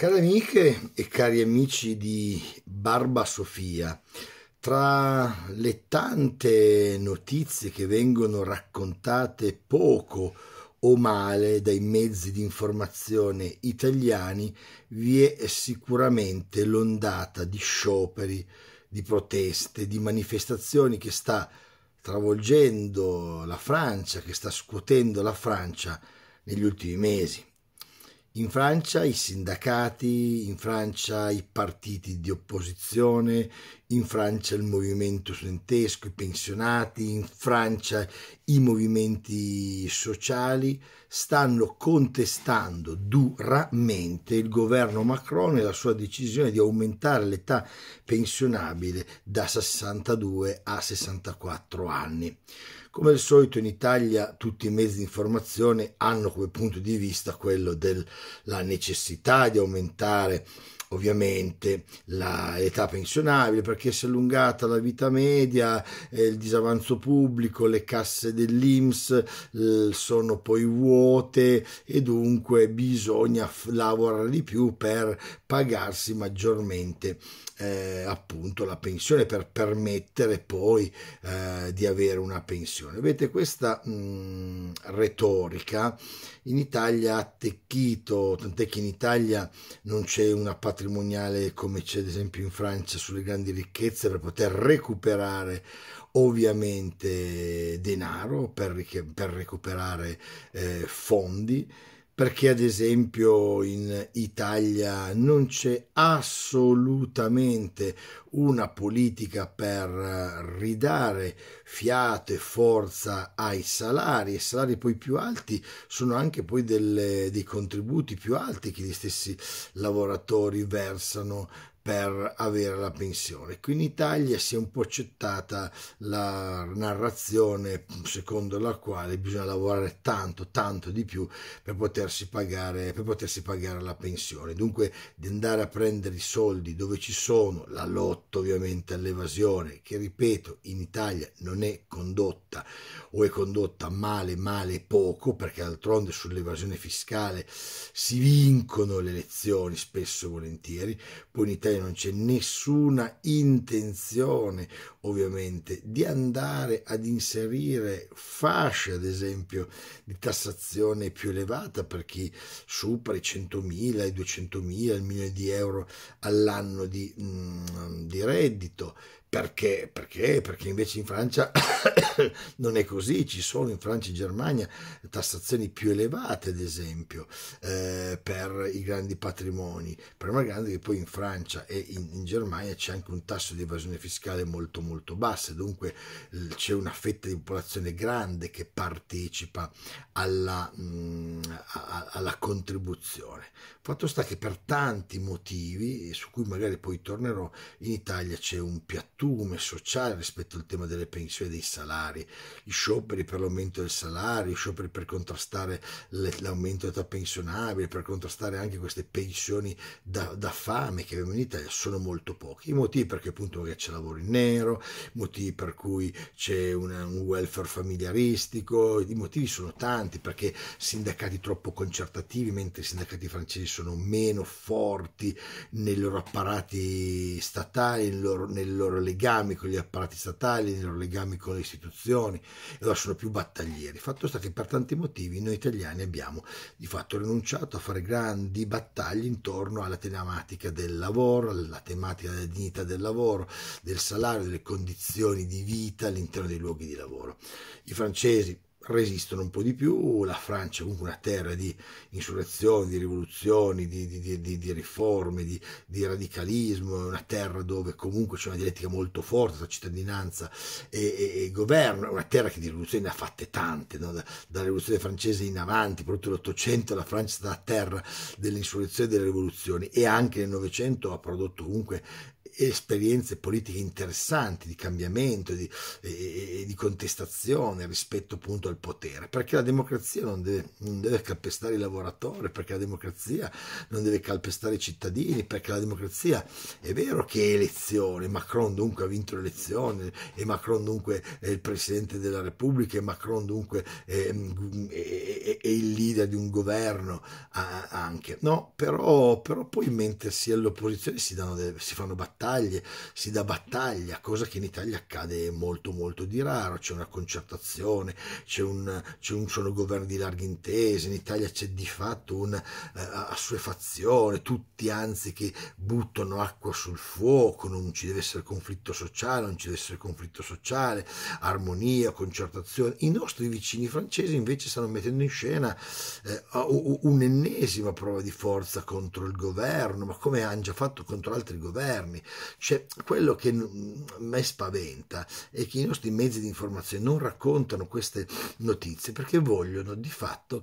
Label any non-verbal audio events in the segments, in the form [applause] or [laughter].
Cari amiche e cari amici di Barba Sofia, tra le tante notizie che vengono raccontate poco o male dai mezzi di informazione italiani, vi è sicuramente l'ondata di scioperi, di proteste, di manifestazioni che sta travolgendo la Francia, che sta scuotendo la Francia negli ultimi mesi in Francia i sindacati, in Francia i partiti di opposizione, in Francia il movimento studentesco, i pensionati, in Francia i movimenti sociali stanno contestando duramente il governo Macron e la sua decisione di aumentare l'età pensionabile da 62 a 64 anni. Come al solito in Italia tutti i mezzi di informazione hanno come punto di vista quello della necessità di aumentare ovviamente l'età pensionabile perché si è allungata la vita media, eh, il disavanzo pubblico, le casse dell'Inps eh, sono poi vuote e dunque bisogna f- lavorare di più per pagarsi maggiormente eh, appunto la pensione per permettere poi eh, di avere una pensione. Vedete questa mh, mm, retorica in Italia ha attecchito, tant'è che in Italia non c'è una patologia patrimoniale come c'è ad esempio in Francia sulle grandi ricchezze per poter recuperare ovviamente denaro, per, per recuperare eh, fondi perché ad esempio in Italia non c'è assolutamente una politica per ridare fiato e forza ai salari e salari poi più alti sono anche poi delle, dei contributi più alti che gli stessi lavoratori versano per avere la pensione. Qui in Italia si è un po' accettata la narrazione secondo la quale bisogna lavorare tanto, tanto di più per potersi pagare, per potersi pagare la pensione. Dunque di andare a prendere i soldi dove ci sono, la lotta ovviamente all'evasione, che ripeto in Italia non è condotta o è condotta male, male poco, perché d'altronde sull'evasione fiscale si vincono le elezioni spesso e volentieri, poi in Italia te non c'è nessuna intenzione ovviamente di andare ad inserire fasce ad esempio di tassazione più elevata per chi supera i 100.000, i 200.000, il milione di euro all'anno di, mm, di reddito perché? Perché? Perché invece in Francia [coughs] non è così, ci sono in Francia e in Germania tassazioni più elevate, ad esempio, eh, per i grandi patrimoni. Problema grande che poi in Francia e in, in Germania c'è anche un tasso di evasione fiscale molto molto basso, dunque c'è una fetta di popolazione grande che partecipa alla, mh, mm, a, alla contribuzione. Fatto sta che per tanti motivi, su cui magari poi tornerò, in Italia c'è un piatto tume sociale rispetto al tema delle pensioni e dei salari, gli scioperi per l'aumento del salario, gli scioperi per contrastare l'aumento dell'età pensionabile, per contrastare anche queste pensioni da, da fame che abbiamo in Italia sono molto pochi. I motivi perché appunto magari c'è lavoro in nero, i motivi per cui c'è una, un welfare familiaristico, i motivi sono tanti perché sindacati troppo concertativi, mentre i sindacati francesi sono meno forti nei loro apparati statali, nel loro, nel loro legami con gli apparati statali, nei loro legami con le istituzioni, e allora sono più battaglieri. Fatto sta che per tanti motivi noi italiani abbiamo di fatto rinunciato a fare grandi battaglie intorno alla tematica del lavoro, alla tematica della dignità del lavoro, del salario, delle condizioni di vita all'interno dei luoghi di lavoro. I francesi resistono un po' di più, la Francia è comunque una terra di insurrezioni, di rivoluzioni, di, di, di, di riforme, di, radicalismo, è una terra dove comunque c'è una dialettica molto forte tra cittadinanza e, e, e, governo, è una terra che di rivoluzioni ne ha fatte tante, no? da, dalla rivoluzione francese in avanti, per nell'Ottocento la Francia è stata terra delle insurrezioni e delle rivoluzioni e anche nel Novecento ha prodotto comunque esperienze politiche interessanti di cambiamento di, e, e di contestazione rispetto appunto al potere, perché la democrazia non deve, non deve calpestare i lavoratori, perché la democrazia non deve calpestare i cittadini, perché la democrazia è vero che è elezione, Macron dunque ha vinto l'elezione e Macron dunque è il Presidente della Repubblica e Macron dunque è, è, è il leader di un governo anche, no, però, però poi mentre si è all'opposizione si, delle, si fanno battaglie battaglie, si dà battaglia, cosa che in Italia accade molto molto di raro, c'è una concertazione, c'è un, c'è un sono governi di larghe intese, in Italia c'è di fatto una un'assuefazione, eh, tutti anzi che buttano acqua sul fuoco, non ci deve essere conflitto sociale, non ci deve essere conflitto sociale, armonia, concertazione. I nostri vicini francesi invece stanno mettendo in scena eh, un'ennesima prova di forza contro il governo, ma come hanno già fatto contro altri governi. Cioè, quello che mm, me spaventa è che i nostri mezzi di informazione non raccontano queste notizie perché vogliono di fatto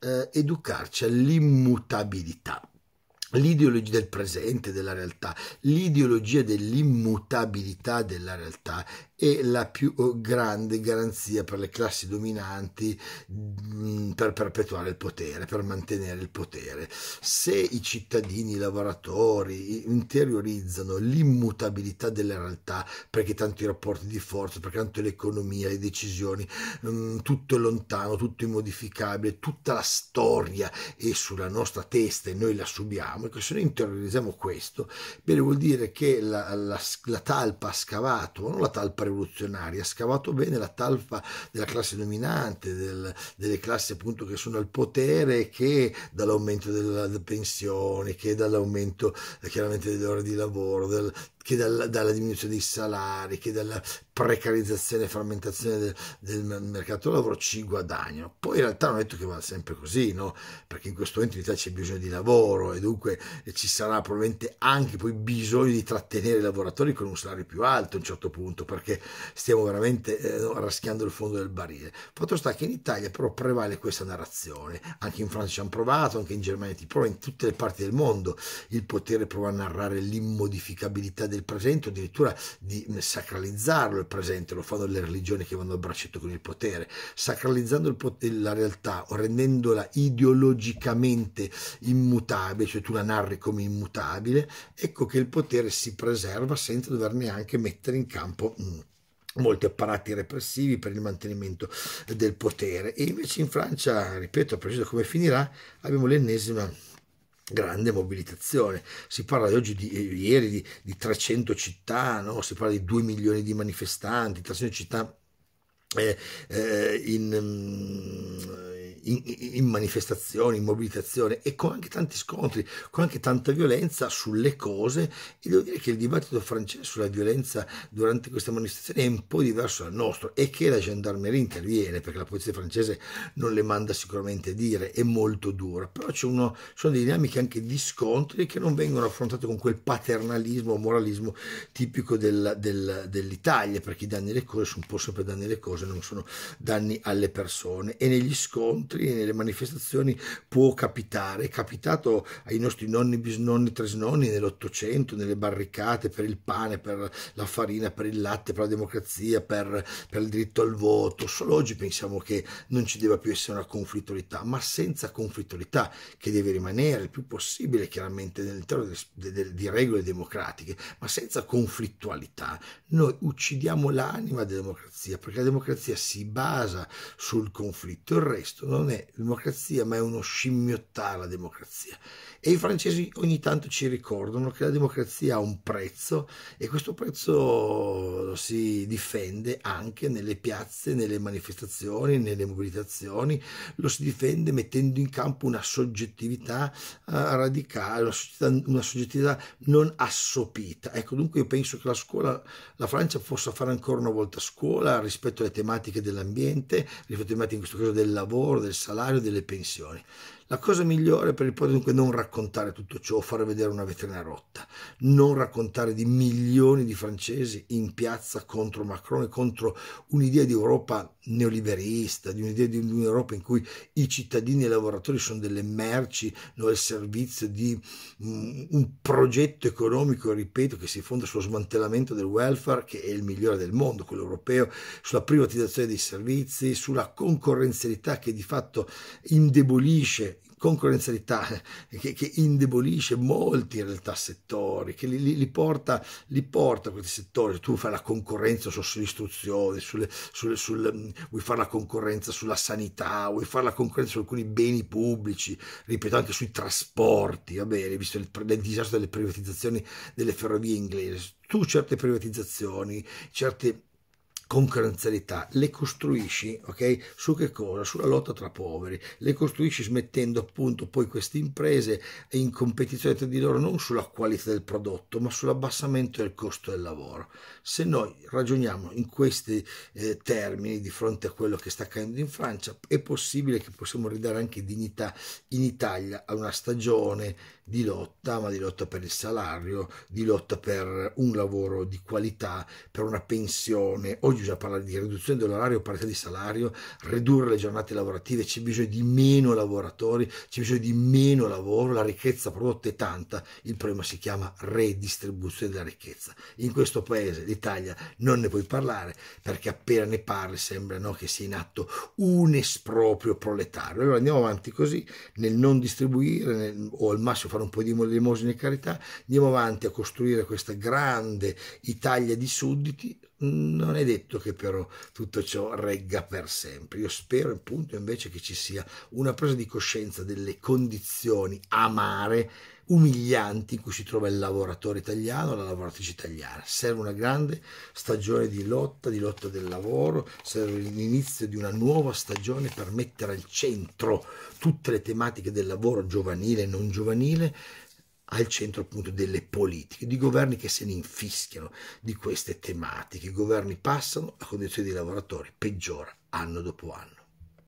eh, educarci all'immutabilità l'ideologia del presente della realtà, l'ideologia dell'immutabilità della realtà è la più oh, grande garanzia per le classi dominanti mm, per perpetuare il potere, per mantenere il potere. Se i cittadini, i lavoratori interiorizzano l'immutabilità della realtà, perché tanto i rapporti di forza, perché tanto l'economia, le decisioni, mm, tutto è lontano, tutto è immodificabile, tutta la storia è sulla nostra testa e noi la subiamo, economico, se noi interiorizziamo questo, bene vuol dire che la, la, la talpa ha scavato, non la talpa rivoluzionaria, ha scavato bene la talpa della classe dominante, del, delle classi appunto che sono al potere, che dall'aumento delle pensioni, che dall'aumento chiaramente delle ore di lavoro, del, che dalla, dalla, diminuzione dei salari, che dalla precarizzazione e frammentazione del, del, mercato del lavoro ci guadagnano. Poi in realtà non è detto che va sempre così, no? perché in questo momento in Italia c'è bisogno di lavoro e dunque eh, ci sarà probabilmente anche poi bisogno di trattenere i lavoratori con un salario più alto a un certo punto, perché stiamo veramente eh, raschiando il fondo del barile. Fatto sta che in Italia però prevale questa narrazione, anche in Francia ci hanno provato, anche in Germania ti prova, in tutte le parti del mondo il potere prova a narrare l'immodificabilità del presente, addirittura di mm, sacralizzarlo il presente, lo fanno le religioni che vanno a braccetto con il potere, sacralizzando il pot la realtà o rendendola ideologicamente immutabile, cioè tu la narri come immutabile, ecco che il potere si preserva senza dover neanche mettere in campo mm, molti apparati repressivi per il mantenimento del potere. E invece in Francia, ripeto, a prescindere come finirà, abbiamo l'ennesima grande mobilitazione. Si parla di oggi, di, eh, ieri, di, di 300 città, no? si parla di 2 milioni di manifestanti, 300 città eh, eh, in, mm, in, in manifestazione, in mobilitazione e con anche tanti scontri, con anche tanta violenza sulle cose e devo dire che il dibattito francese sulla violenza durante questa manifestazione è un po' diverso dal nostro e che la gendarmeria interviene perché la polizia francese non le manda sicuramente dire, è molto dura, però c'è uno, sono dinamiche anche di scontri che non vengono affrontate con quel paternalismo o moralismo tipico del, del, dell'Italia perché i danni alle cose sono un po' sempre danni alle cose, non sono danni alle persone e negli scontri incontri, nelle manifestazioni può capitare. È capitato ai nostri nonni, bisnonni, tresnonni nell'Ottocento, nelle barricate per il pane, per la farina, per il latte, per la democrazia, per, per il diritto al voto. Solo oggi pensiamo che non ci debba più essere una conflittualità, ma senza conflittualità che deve rimanere il più possibile chiaramente nell'interno di regole democratiche, ma senza conflittualità. Noi uccidiamo l'anima della democrazia perché la democrazia si basa sul conflitto, il resto non non è democrazia, ma è uno scimmiottare la democrazia e i francesi ogni tanto ci ricordano che la democrazia ha un prezzo e questo prezzo lo si difende anche nelle piazze, nelle manifestazioni, nelle mobilitazioni, lo si difende mettendo in campo una soggettività uh, radicale, una soggettività, una soggettività, non assopita. Ecco, dunque io penso che la scuola, la Francia possa fare ancora una volta scuola rispetto alle tematiche dell'ambiente, rispetto alle tematiche in questo caso del lavoro, del salario, delle pensioni. La cosa migliore per il podio dunque è non raccontare tutto ciò, fare vedere una vetrina rotta, non raccontare di milioni di francesi in piazza contro Macron e contro un'idea di Europa neoliberista, di un'idea di un'Europa in cui i cittadini e i lavoratori sono delle merci, non al servizio di mm, un progetto economico, ripeto, che si fonda sullo smantellamento del welfare, che è il migliore del mondo, quello europeo, sulla privatizzazione dei servizi, sulla concorrenzialità che di fatto indebolisce concorrenzialità che, che, indebolisce molti in realtà settori, che li, li, porta, li porta questi settori, tu fai la concorrenza sull'istruzione, sulle, sulle, sul, vuoi fare la concorrenza sulla sanità, vuoi fare la concorrenza su alcuni beni pubblici, ripeto anche sui trasporti, va bene, visto il, il disastro delle privatizzazioni delle ferrovie inglesi, tu certe privatizzazioni, certe concorrenzialità le costruisci ok su che cosa sulla lotta tra poveri le costruisci smettendo appunto poi queste imprese in competizione tra di loro non sulla qualità del prodotto ma sull'abbassamento del costo del lavoro se noi ragioniamo in questi eh, termini di fronte a quello che sta accadendo in Francia è possibile che possiamo ridare anche dignità in Italia a una stagione di lotta, ma di lotta per il salario, di lotta per un lavoro di qualità, per una pensione. Oggi bisogna parlare di riduzione dell'orario, parità di salario, ridurre le giornate lavorative, c'è bisogno di meno lavoratori, c'è bisogno di meno lavoro, la ricchezza prodotta è tanta, il problema si chiama redistribuzione della ricchezza. In questo paese, l'Italia, non ne puoi parlare perché appena ne parli sembra no, che sia in atto un esproprio proletario. Allora andiamo avanti così nel non distribuire nel, o al massimo fare fare un po' di limosine e carità, andiamo avanti a costruire questa grande Italia di sudditi non è detto che però tutto ciò regga per sempre. Io spero appunto invece che ci sia una presa di coscienza delle condizioni amare, umilianti in cui si trova il lavoratore italiano, la lavoratrice italiana. Serve una grande stagione di lotta, di lotta del lavoro, serve l'inizio di una nuova stagione per mettere al centro tutte le tematiche del lavoro giovanile e non giovanile, al centro appunto delle politiche, di governi che se ne infischiano di queste tematiche. I governi passano, la condizione dei lavoratori peggiora anno dopo anno.